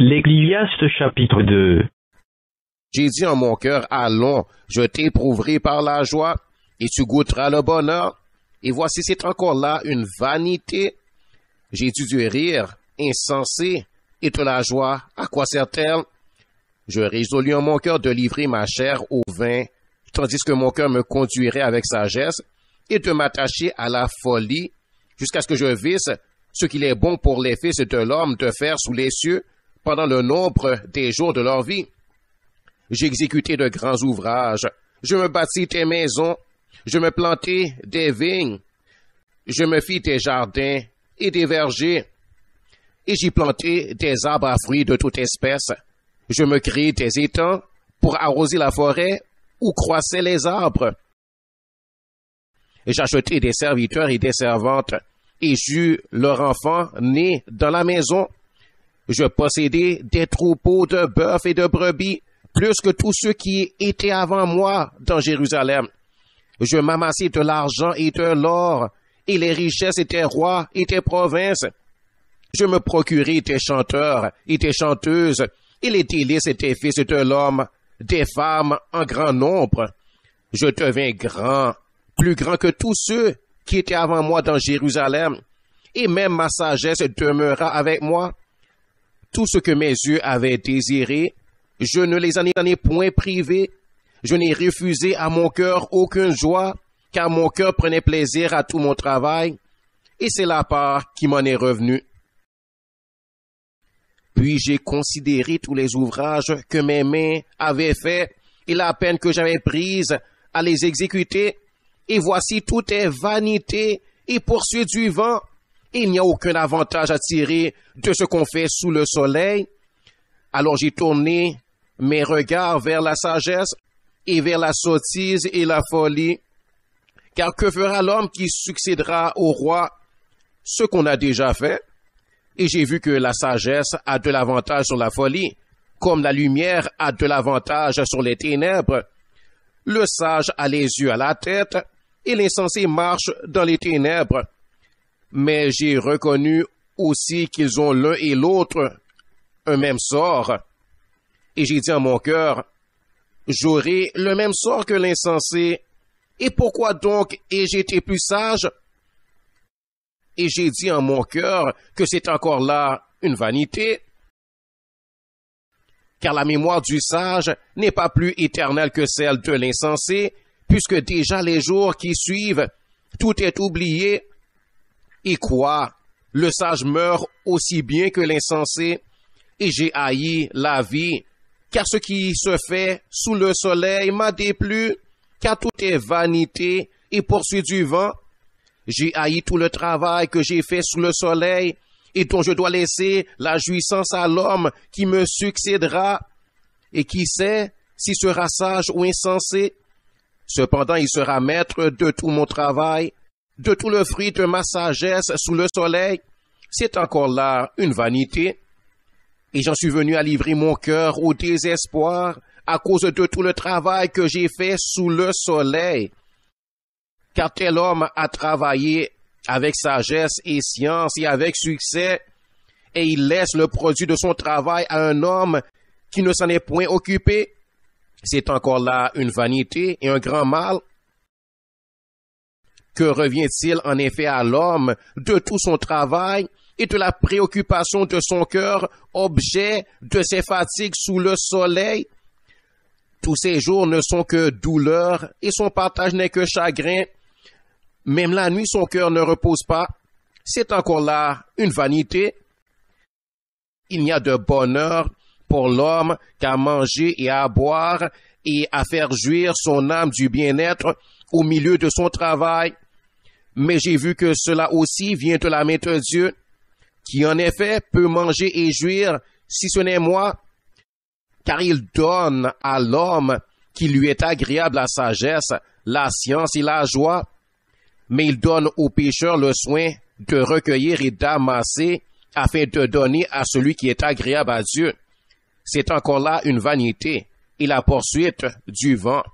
L'Église, chapitre 2 J'ai dit en mon cœur, allons, je t'éprouverai par la joie, et tu goûteras le bonheur, et voici c'est encore là une vanité. J'ai dû du rire, insensé, et de la joie, à quoi sert-elle? Je résolus en mon cœur de livrer ma chair au vin, tandis que mon cœur me conduirait avec sagesse, et de m'attacher à la folie, jusqu'à ce que je visse ce qu'il est bon pour les fils de l'homme de faire sous les cieux, pendant le nombre des jours de leur vie. J'exécutai de grands ouvrages, je me bâtis des maisons, je me plantai des vignes, je me fis des jardins et des vergers, et j'y plantai des arbres à fruits de toute espèce. Je me créai des étangs pour arroser la forêt où croissaient les arbres. J'achetai des serviteurs et des servantes, et j'eus leur enfant né dans la maison. Je possédais des troupeaux de bœufs et de brebis, plus que tous ceux qui étaient avant moi dans Jérusalem. Je m'amassais de l'argent et de l'or, et les richesses étaient rois et tes provinces. Je me procurais tes chanteurs et tes chanteuses, et les délices étaient fils de l'homme, des femmes en grand nombre. Je devins grand, plus grand que tous ceux qui étaient avant moi dans Jérusalem, et même ma sagesse demeura avec moi, tout ce que mes yeux avaient désiré, je ne les en ai point privés. Je n'ai refusé à mon cœur aucune joie, car mon cœur prenait plaisir à tout mon travail, et c'est la part qui m'en est revenue. Puis j'ai considéré tous les ouvrages que mes mains avaient faits et la peine que j'avais prise à les exécuter, et voici tout est vanité et poursuite du vent, il n'y a aucun avantage à tirer de ce qu'on fait sous le soleil. Alors j'ai tourné mes regards vers la sagesse et vers la sottise et la folie. Car que fera l'homme qui succédera au roi ce qu'on a déjà fait? Et j'ai vu que la sagesse a de l'avantage sur la folie, comme la lumière a de l'avantage sur les ténèbres. Le sage a les yeux à la tête, et l'insensé marche dans les ténèbres mais j'ai reconnu aussi qu'ils ont l'un et l'autre un même sort. Et j'ai dit en mon cœur, j'aurai le même sort que l'insensé, et pourquoi donc ai-je été plus sage? Et j'ai dit en mon cœur que c'est encore là une vanité, car la mémoire du sage n'est pas plus éternelle que celle de l'insensé, puisque déjà les jours qui suivent, tout est oublié et quoi Le sage meurt aussi bien que l'insensé, et j'ai haï la vie, car ce qui se fait sous le soleil m'a déplu, car tout est vanité et poursuit du vent. J'ai haï tout le travail que j'ai fait sous le soleil, et dont je dois laisser la jouissance à l'homme qui me succédera, et qui sait s'il sera sage ou insensé. Cependant, il sera maître de tout mon travail, de tout le fruit de ma sagesse sous le soleil, c'est encore là une vanité. Et j'en suis venu à livrer mon cœur au désespoir à cause de tout le travail que j'ai fait sous le soleil. Car tel homme a travaillé avec sagesse et science et avec succès, et il laisse le produit de son travail à un homme qui ne s'en est point occupé. C'est encore là une vanité et un grand mal. Que revient-il en effet à l'homme de tout son travail et de la préoccupation de son cœur, objet de ses fatigues sous le soleil? Tous ces jours ne sont que douleurs et son partage n'est que chagrin. Même la nuit, son cœur ne repose pas. C'est encore là une vanité. Il n'y a de bonheur pour l'homme qu'à manger et à boire et à faire jouir son âme du bien-être au milieu de son travail mais j'ai vu que cela aussi vient de la main de Dieu, qui en effet peut manger et jouir, si ce n'est moi, car il donne à l'homme qui lui est agréable la sagesse, la science et la joie, mais il donne aux pécheurs le soin de recueillir et d'amasser afin de donner à celui qui est agréable à Dieu. C'est encore là une vanité et la poursuite du vent.